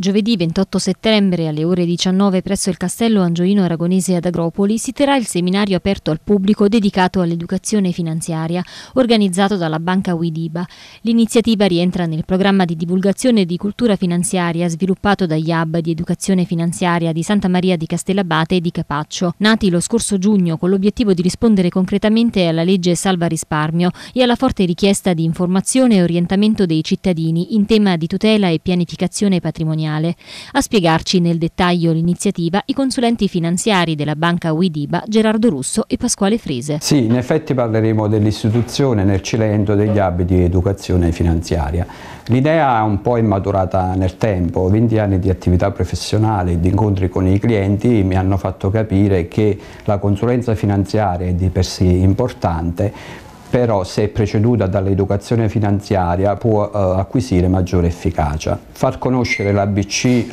Giovedì 28 settembre alle ore 19 presso il Castello Angioino Aragonese ad Agropoli si terrà il seminario aperto al pubblico dedicato all'educazione finanziaria organizzato dalla banca Widiba. L'iniziativa rientra nel programma di divulgazione di cultura finanziaria sviluppato dagli hub di educazione finanziaria di Santa Maria di Castellabate e di Capaccio, nati lo scorso giugno con l'obiettivo di rispondere concretamente alla legge salva risparmio e alla forte richiesta di informazione e orientamento dei cittadini in tema di tutela e pianificazione patrimoniale patrimoniale. A spiegarci nel dettaglio l'iniziativa i consulenti finanziari della banca Widiba Gerardo Russo e Pasquale Frese. Sì, in effetti parleremo dell'istituzione nel Cilento degli abiti di educazione finanziaria. L'idea è un po' immaturata nel tempo, 20 anni di attività professionale e di incontri con i clienti mi hanno fatto capire che la consulenza finanziaria è di per sé importante, però se preceduta dall'educazione finanziaria può eh, acquisire maggiore efficacia. Far conoscere l'ABC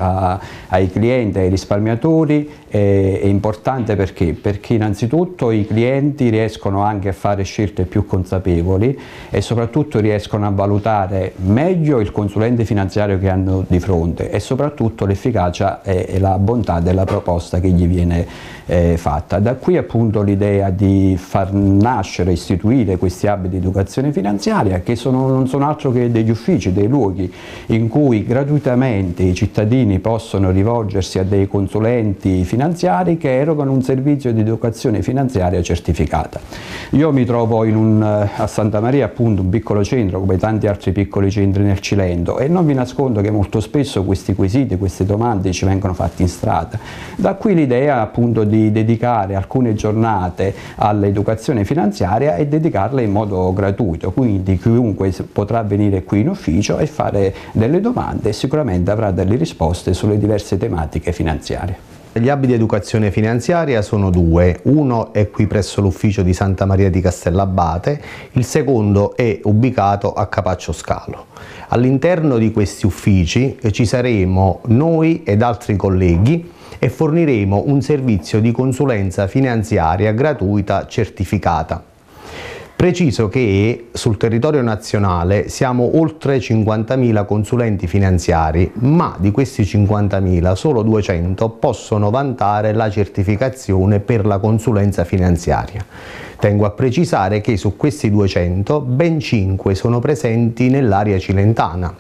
ai clienti, ai risparmiatori è, è importante perché? perché? innanzitutto i clienti riescono anche a fare scelte più consapevoli e soprattutto riescono a valutare meglio il consulente finanziario che hanno di fronte e soprattutto l'efficacia e, e, la bontà della proposta che gli viene eh, fatta. Da qui appunto l'idea di far nascere, istituire questi hub di educazione finanziaria che sono, non sono altro che degli uffici, dei luoghi in cui gratuitamente i cittadini possono rivolgersi a dei consulenti finanziari che erogano un servizio di educazione finanziaria certificata. Io mi trovo un, eh, a Santa Maria appunto un piccolo centro come tanti altri piccoli centri nel Cilento e non vi nascondo che molto spesso questi quesiti, queste domande ci vengono fatte in strada. Da qui l'idea appunto di dedicare alcune giornate all'educazione finanziaria e dedicarla farle in modo gratuito, quindi chiunque potrà venire qui in ufficio e fare delle domande e sicuramente avrà delle risposte sulle diverse tematiche finanziarie. Gli hub di educazione finanziaria sono due, uno è qui presso l'ufficio di Santa Maria di Castellabate, il secondo è ubicato a Capaccio Scalo. All'interno di questi uffici eh, ci saremo noi ed altri colleghi e forniremo un servizio di consulenza finanziaria gratuita certificata. Preciso che sul territorio nazionale siamo oltre 50.000 consulenti finanziari, ma di questi 50.000 solo 200 possono vantare la certificazione per la consulenza finanziaria. Tengo a precisare che su questi 200 ben 5 sono presenti nell'area cilentana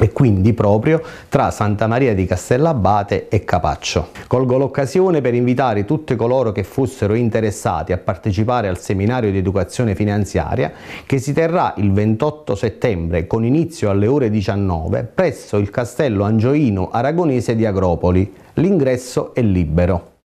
e quindi proprio tra Santa Maria di Castellabate e Capaccio. Colgo l'occasione per invitare tutti coloro che fossero interessati a partecipare al seminario di educazione finanziaria che si terrà il 28 settembre con inizio alle ore 19 presso il castello angioino aragonese di Agropoli. L'ingresso è libero.